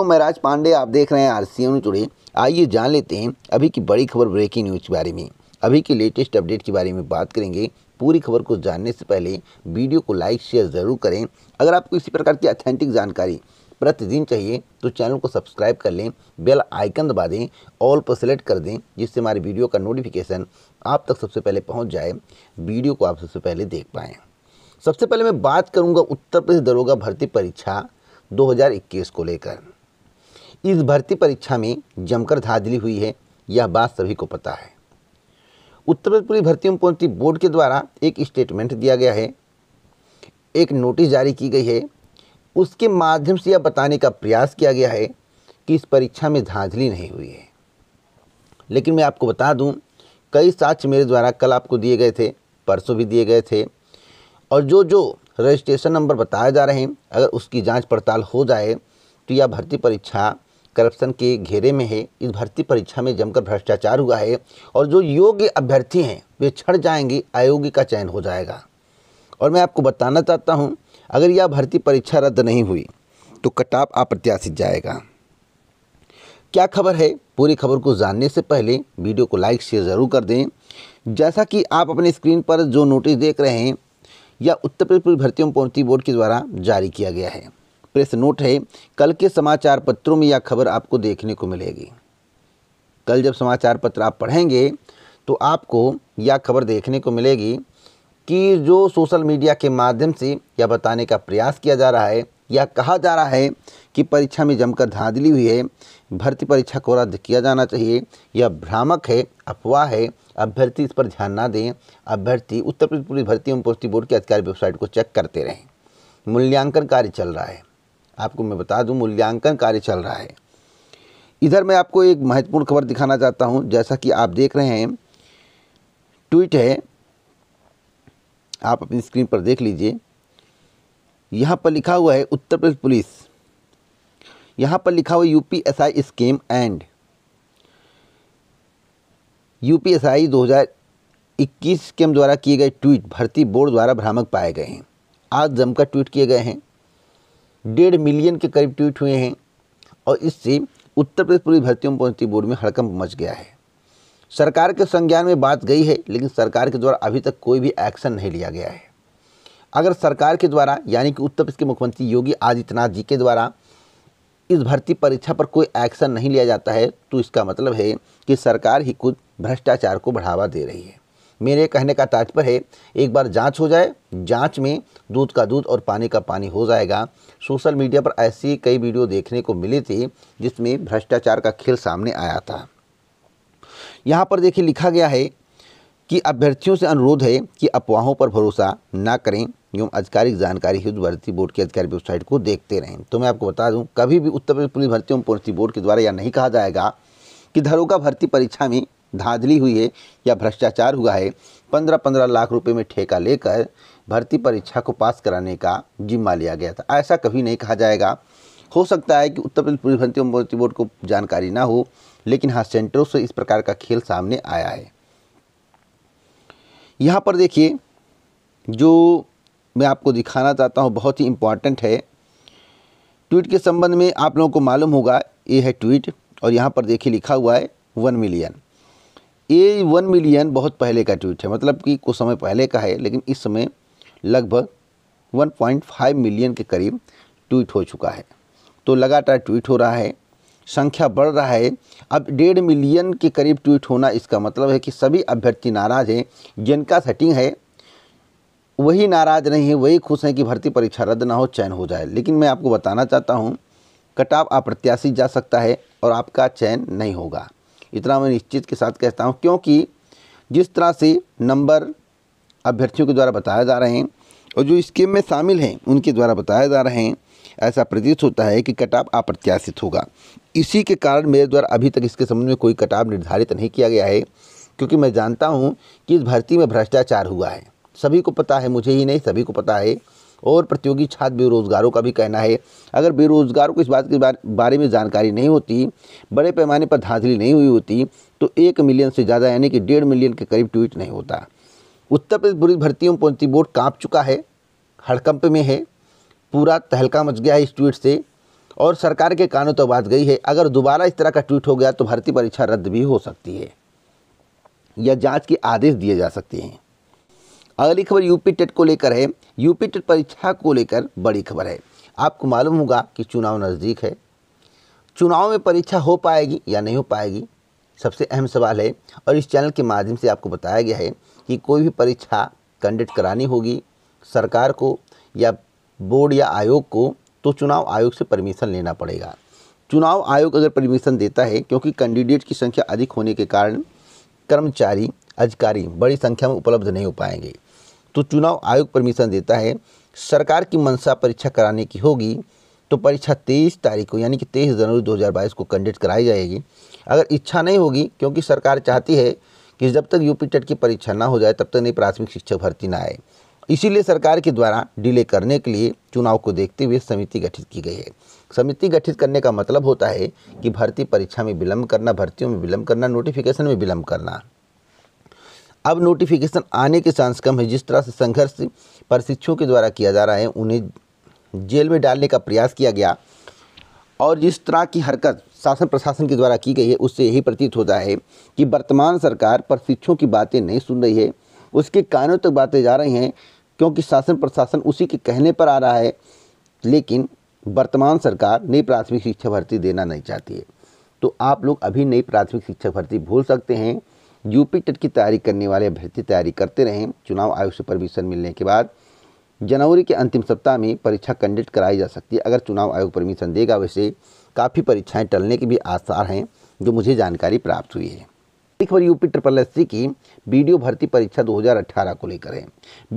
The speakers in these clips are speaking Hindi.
दोस्तों मैं राज पांडे आप देख रहे हैं आर सी टुडे आइए जान लेते हैं अभी की बड़ी खबर ब्रेकिंग न्यूज़ के बारे में अभी की लेटेस्ट अपडेट के बारे में बात करेंगे पूरी खबर को जानने से पहले वीडियो को लाइक शेयर ज़रूर करें अगर आपको इसी प्रकार की ऑथेंटिक जानकारी प्रतिदिन चाहिए तो चैनल को सब्सक्राइब कर लें बेल आइकन दबा दें ऑल पर सेलेक्ट कर दें जिससे हमारे वीडियो का नोटिफिकेशन आप तक सबसे पहले पहुंच जाए वीडियो को आप सबसे पहले देख पाएँ सबसे पहले मैं बात करूँगा उत्तर प्रदेश दरोगा भर्ती परीक्षा 2021 को लेकर इस भर्ती परीक्षा में जमकर धांधली हुई है यह बात सभी को पता है उत्तर प्रदेश पुलिस भर्ती एवं बोर्ड के द्वारा एक स्टेटमेंट दिया गया है एक नोटिस जारी की गई है उसके माध्यम से यह बताने का प्रयास किया गया है कि इस परीक्षा में धांधली नहीं हुई है लेकिन मैं आपको बता दूं कई साक्ष्य मेरे द्वारा कल आपको दिए गए थे परसों भी दिए गए थे और जो जो रजिस्ट्रेशन नंबर बताए जा रहे हैं अगर उसकी जांच पड़ताल हो जाए तो यह भर्ती परीक्षा करप्शन के घेरे में है इस भर्ती परीक्षा में जमकर भ्रष्टाचार हुआ है और जो योग्य अभ्यर्थी हैं वे छड़ जाएंगे अयोग्य का चयन हो जाएगा और मैं आपको बताना चाहता हूँ अगर यह भर्ती परीक्षा रद्द नहीं हुई तो कटाप अप्रत्याशित जाएगा क्या खबर है पूरी खबर को जानने से पहले वीडियो को लाइक शेयर ज़रूर कर दें जैसा कि आप अपने स्क्रीन पर जो नोटिस देख रहे हैं यह उत्तर प्रदेश पुलिस भर्ती एवं पूर्ति बोर्ड के द्वारा जारी किया गया है प्रेस नोट है कल के समाचार पत्रों में यह खबर आपको देखने को मिलेगी कल जब समाचार पत्र आप पढ़ेंगे तो आपको यह खबर देखने को मिलेगी कि जो सोशल मीडिया के माध्यम से यह बताने का प्रयास किया जा रहा है या कहा जा रहा है कि परीक्षा में जमकर धांधली हुई है भर्ती परीक्षा को रद्द किया जाना चाहिए यह भ्रामक है अफवाह है अभ्यर्थी इस पर ध्यान ना दें अभ्यर्थी उत्तर प्रदेश पुलिस भर्ती एवं पुष्टि बोर्ड के अधिकारी वेबसाइट को चेक करते रहें मूल्यांकन कार्य चल रहा है आपको मैं बता दूं मूल्यांकन कार्य चल रहा है इधर मैं आपको एक महत्वपूर्ण खबर दिखाना चाहता हूं जैसा कि आप देख रहे हैं ट्वीट है आप अपनी स्क्रीन पर देख लीजिए यहाँ पर लिखा हुआ है उत्तर प्रदेश पुलिस यहाँ पर लिखा हुआ UP scheme and U P S I दो हज़ार इक्कीस के द्वारा किए गए ट्वीट भर्ती बोर्ड द्वारा भ्रामक पाए गए हैं आज जमकर ट्वीट किए गए हैं डेढ़ मिलियन के करीब ट्वीट हुए हैं और इससे उत्तर प्रदेश पुलिस भर्तियों पहुंचती बोर्ड में हड़कंप मच गया है सरकार के संज्ञान में बात गई है लेकिन सरकार के द्वारा अभी तक कोई भी एक्शन नहीं लिया गया है अगर सरकार के द्वारा यानी कि उत्तर प्रदेश के मुख्यमंत्री योगी आदित्यनाथ जी के द्वारा इस भर्ती परीक्षा पर कोई एक्शन नहीं लिया जाता है तो इसका मतलब है कि सरकार ही खुद भ्रष्टाचार को बढ़ावा दे रही है मेरे कहने का तात्पर्य है एक बार जांच हो जाए जांच में दूध का दूध और पानी का पानी हो जाएगा सोशल मीडिया पर ऐसी कई वीडियो देखने को मिली थी जिसमें भ्रष्टाचार का खेल सामने आया था यहाँ पर देखिए लिखा गया है कि अभ्यर्थियों से अनुरोध है कि अफवाहों पर भरोसा ना करें एवं आधिकारिक जानकारी युद्ध भर्ती बोर्ड की अधिकारी वेबसाइट को देखते रहें तो मैं आपको बता दूं कभी भी उत्तर प्रदेश पुलिस भर्ती एवं भर्ती बोर्ड के द्वारा यह नहीं कहा जाएगा कि धरोगा भर्ती परीक्षा में धांधली हुई है या भ्रष्टाचार हुआ है पंद्रह पंद्रह लाख रुपए में ठेका लेकर भर्ती परीक्षा को पास कराने का जिम्मा लिया गया था ऐसा कभी नहीं कहा जाएगा हो सकता है कि उत्तर प्रदेश पुलिस भर्ती भर्ती बोर्ड को जानकारी ना हो लेकिन हाँ सेंटरों से इस प्रकार का खेल सामने आया है यहाँ पर देखिए जो मैं आपको दिखाना चाहता हूँ बहुत ही इम्पॉर्टेंट है ट्वीट के संबंध में आप लोगों को मालूम होगा ये है ट्वीट और यहाँ पर देखिए लिखा हुआ है वन मिलियन ये वन मिलियन बहुत पहले का ट्वीट है मतलब कि कुछ समय पहले का है लेकिन इस समय लगभग 1.5 मिलियन के करीब ट्वीट हो चुका है तो लगातार ट्वीट हो रहा है संख्या बढ़ रहा है अब डेढ़ मिलियन के करीब ट्वीट होना इसका मतलब है कि सभी अभ्यर्थी नाराज़ हैं जिनका सेटिंग है वही नाराज़ नहीं है वही खुश हैं कि भर्ती परीक्षा रद्द ना हो चयन हो जाए लेकिन मैं आपको बताना चाहता हूँ कटाव प्रत्याशी जा सकता है और आपका चयन नहीं होगा इतना मैं निश्चित के साथ कहता हूँ क्योंकि जिस तरह से नंबर अभ्यर्थियों के द्वारा बताया जा रहे हैं और जो स्कीम में शामिल हैं उनके द्वारा बताया जा रहे हैं ऐसा प्रतीत होता है कि कटाव अप्रत्याशित होगा इसी के कारण मेरे द्वारा अभी तक इसके संबंध में कोई कटाव निर्धारित नहीं किया गया है क्योंकि मैं जानता हूँ कि इस भर्ती में भ्रष्टाचार हुआ है सभी को पता है मुझे ही नहीं सभी को पता है और प्रतियोगी छात्र बेरोजगारों का भी कहना है अगर बेरोजगारों को इस बात के बारे में जानकारी नहीं होती बड़े पैमाने पर धांधली नहीं हुई होती तो एक मिलियन से ज़्यादा यानी कि डेढ़ मिलियन के करीब ट्वीट नहीं होता उत्तर प्रदेश बुरी भर्ती एवं पोन्ती बोर्ड काँप चुका है हड़कंप में है पूरा तहलका मच गया है इस ट्वीट से और सरकार के कानों तो बात गई है अगर दोबारा इस तरह का ट्वीट हो गया तो भर्ती परीक्षा रद्द भी हो सकती है या जांच के आदेश दिए जा सकते हैं अगली खबर यूपी टेट को लेकर है यूपी टेट परीक्षा को लेकर बड़ी खबर है आपको मालूम होगा कि चुनाव नज़दीक है चुनाव में परीक्षा हो पाएगी या नहीं हो पाएगी सबसे अहम सवाल है और इस चैनल के माध्यम से आपको बताया गया है कि कोई भी परीक्षा कंडक्ट करानी होगी सरकार को या बोर्ड या आयोग को तो चुनाव आयोग से परमिशन लेना पड़ेगा चुनाव आयोग अगर परमिशन देता है क्योंकि कैंडिडेट की संख्या अधिक होने के कारण कर्मचारी अधिकारी बड़ी संख्या में उपलब्ध नहीं हो पाएंगे तो चुनाव आयोग परमिशन देता है सरकार की मंशा परीक्षा कराने की होगी तो परीक्षा तेईस तारीख को यानी कि तेईस जनवरी 2022 को कंडक्ट कराई जाएगी अगर इच्छा नहीं होगी क्योंकि सरकार चाहती है कि जब तक यूपी टेट e की परीक्षा ना हो जाए तब तक नहीं प्राथमिक शिक्षक भर्ती ना आए इसीलिए सरकार के द्वारा डिले करने के लिए चुनाव को देखते हुए समिति गठित की गई है समिति गठित करने का मतलब होता है कि भर्ती परीक्षा में विलंब करना भर्तियों में विलंब करना नोटिफिकेशन में विलंब करना अब नोटिफिकेशन आने के चांस कम है जिस तरह से संघर्ष प्रशिक्षुओं के द्वारा किया जा रहा है उन्हें जेल में डालने का प्रयास किया गया और जिस तरह की हरकत शासन प्रशासन के द्वारा की गई है उससे यही प्रतीत होता है कि वर्तमान सरकार प्रशिक्षुओं की बातें नहीं सुन रही है उसके कानों तक तो बातें जा रही हैं क्योंकि शासन प्रशासन उसी के कहने पर आ रहा है लेकिन वर्तमान सरकार नई प्राथमिक शिक्षा भर्ती देना नहीं चाहती है तो आप लोग अभी नई प्राथमिक शिक्षा भर्ती भूल सकते हैं यूपी टेट की तैयारी करने वाले अभ्यर्थी तैयारी करते रहें चुनाव आयोग से परमिशन मिलने के बाद जनवरी के अंतिम सप्ताह में परीक्षा कंडक्ट कराई जा सकती है अगर चुनाव आयोग परमिशन देगा वैसे काफ़ी परीक्षाएं टलने के भी आसार हैं जो मुझे जानकारी प्राप्त हुई है एक बार यूपी ट्रिपल एस की वीडियो भर्ती परीक्षा 2018 को लेकर है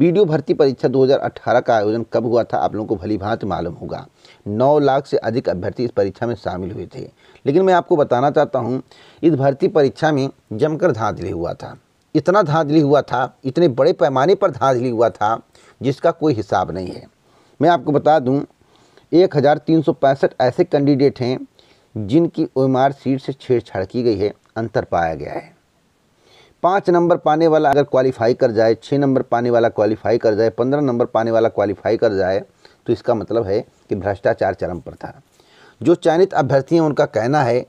वीडियो भर्ती परीक्षा 2018 का आयोजन कब हुआ था आप लोगों को भली भांत मालूम होगा 9 लाख से अधिक अभ्यर्थी इस परीक्षा में शामिल हुए थे लेकिन मैं आपको बताना चाहता हूँ इस भर्ती परीक्षा में जमकर धांधली हुआ था इतना धांधली हुआ था इतने बड़े पैमाने पर धांधली हुआ था जिसका कोई हिसाब नहीं है मैं आपको बता दूँ एक ऐसे कैंडिडेट हैं जिनकी ओ सीट से छेड़छाड़ की गई है अंतर पाया गया है पाँच नंबर पाने वाला अगर क्वालिफाई कर जाए छः नंबर पाने वाला क्वालिफाई कर जाए पंद्रह नंबर पाने वाला क्वालिफाई कर जाए तो इसका मतलब है कि भ्रष्टाचार चरम पर था जो चयनित अभ्यर्थी हैं उनका कहना है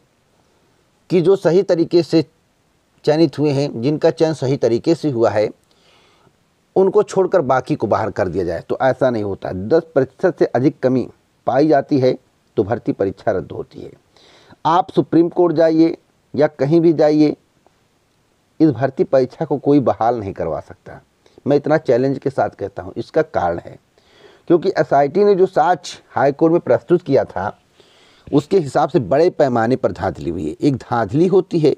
कि जो सही तरीके से चयनित हुए हैं जिनका चयन सही तरीके से हुआ है उनको छोड़कर बाकी को बाहर कर दिया जाए तो ऐसा नहीं होता दस प्रतिशत से अधिक कमी पाई जाती है तो भर्ती परीक्षा रद्द होती है आप सुप्रीम कोर्ट जाइए या कहीं भी जाइए इस भर्ती परीक्षा को कोई बहाल नहीं करवा सकता मैं इतना चैलेंज के साथ कहता हूँ इसका कारण है क्योंकि एस ने जो साक्ष हाईकोर्ट में प्रस्तुत किया था उसके हिसाब से बड़े पैमाने पर धांधली हुई है एक धांधली होती है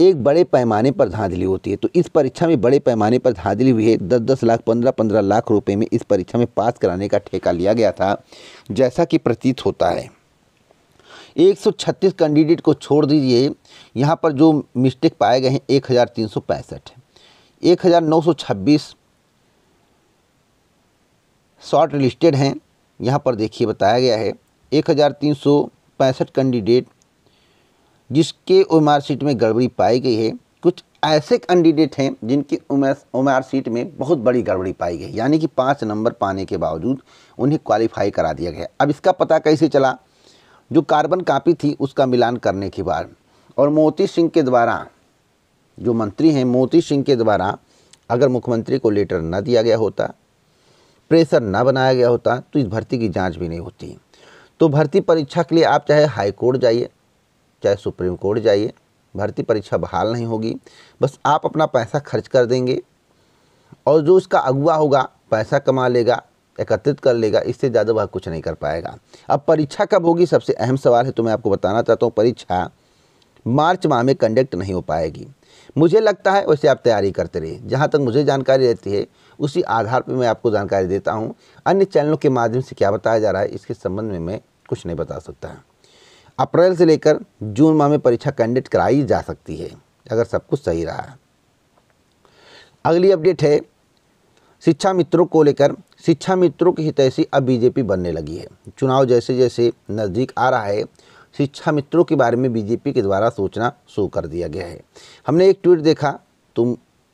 एक बड़े पैमाने पर धांधली होती है तो इस परीक्षा में बड़े पैमाने पर धांधली हुई है दस दस लाख पंद्रह पंद्रह लाख रुपए में इस परीक्षा में पास कराने का ठेका लिया गया था जैसा कि प्रतीत होता है 136 कैंडिडेट को छोड़ दीजिए यहाँ पर जो मिस्टेक पाए गए हैं एक हज़ार तीन सौ पैंसठ एक हज़ार नौ सौ छब्बीस शॉर्ट लिस्टेड हैं यहाँ पर देखिए बताया गया है एक हज़ार तीन सौ पैंसठ कैंडिडेट जिसके उमार सीट में गड़बड़ी पाई गई है कुछ ऐसे कैंडिडेट हैं जिनकी उमार सीट में बहुत बड़ी गड़बड़ी पाई गई यानी कि पाँच नंबर पाने के बावजूद उन्हें क्वालिफाई करा दिया गया अब इसका पता कैसे चला जो कार्बन कापी थी उसका मिलान करने की बार और मोती सिंह के द्वारा जो मंत्री हैं मोती सिंह के द्वारा अगर मुख्यमंत्री को लेटर ना दिया गया होता प्रेशर ना बनाया गया होता तो इस भर्ती की जांच भी नहीं होती तो भर्ती परीक्षा के लिए आप चाहे हाई कोर्ट जाइए चाहे सुप्रीम कोर्ट जाइए भर्ती परीक्षा बहाल नहीं होगी बस आप अपना पैसा खर्च कर देंगे और जो इसका अगुआ होगा पैसा कमा लेगा एकत्रित कर लेगा इससे ज़्यादा वह कुछ नहीं कर पाएगा अब परीक्षा कब होगी सबसे अहम सवाल है तो मैं आपको बताना चाहता हूँ परीक्षा मार्च माह में कंडक्ट नहीं हो पाएगी मुझे लगता है वैसे आप तैयारी करते रहिए जहाँ तक मुझे जानकारी रहती है उसी आधार पर मैं आपको जानकारी देता हूँ अन्य चैनलों के माध्यम से क्या बताया जा रहा है इसके संबंध में मैं कुछ नहीं बता सकता अप्रैल से लेकर जून माह में परीक्षा कंडक्ट कराई जा सकती है अगर सब कुछ सही रहा अगली अपडेट है शिक्षा मित्रों को लेकर शिक्षा मित्रों की हितैषी अब बीजेपी बनने लगी है चुनाव जैसे जैसे नज़दीक आ रहा है शिक्षा मित्रों के बारे में बीजेपी के द्वारा सोचना शुरू कर दिया गया है हमने एक ट्वीट देखा तो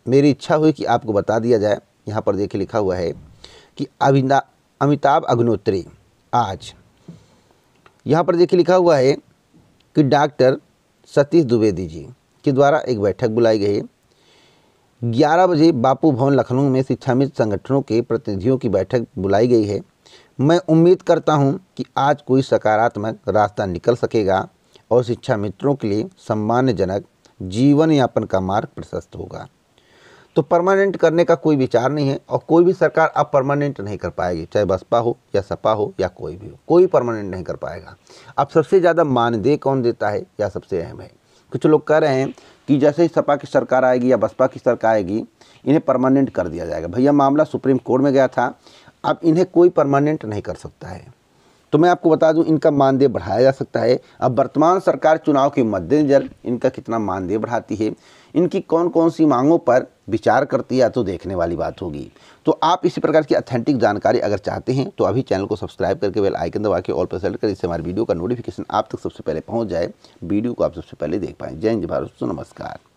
मेरी इच्छा हुई कि आपको बता दिया जाए यहाँ पर देखिए लिखा हुआ है कि अभिना अमिताभ अग्नोत्री आज यहाँ पर देखिए लिखा हुआ है कि डॉक्टर सतीश द्विवेदी जी के द्वारा एक बैठक बुलाई गई 11 बजे बापू भवन लखनऊ में शिक्षा मित्र संगठनों के प्रतिनिधियों की बैठक बुलाई गई है मैं उम्मीद करता हूं कि आज कोई सकारात्मक रास्ता निकल सकेगा और शिक्षा मित्रों के लिए सम्मानजनक जीवन यापन का मार्ग प्रशस्त होगा तो परमानेंट करने का कोई विचार नहीं है और कोई भी सरकार अब परमानेंट नहीं कर पाएगी चाहे बसपा हो या सपा हो या कोई भी हो कोई परमानेंट नहीं कर पाएगा अब सबसे ज़्यादा मानदेय कौन देता है या सबसे अहम है कुछ लोग कह रहे हैं कि जैसे ही सपा की सरकार आएगी या बसपा की सरकार आएगी इन्हें परमानेंट कर दिया जाएगा भैया मामला सुप्रीम कोर्ट में गया था अब इन्हें कोई परमानेंट नहीं कर सकता है तो मैं आपको बता दूं इनका मानदेय बढ़ाया जा सकता है अब वर्तमान सरकार चुनाव के मद्देनज़र इनका कितना मानदेय बढ़ाती है इनकी कौन कौन सी मांगों पर विचार करती है तो देखने वाली बात होगी तो आप इसी प्रकार की अथेंटिक जानकारी अगर चाहते हैं तो अभी चैनल को सब्सक्राइब करके बेल आइकन दबा के ऑल पर सेलेक्ट कर इससे हमारी वीडियो का नोटिफिकेशन आप तक सबसे पहले पहुँच जाए वीडियो को आप सबसे पहले देख पाएँ जय हिंद भारत नमस्कार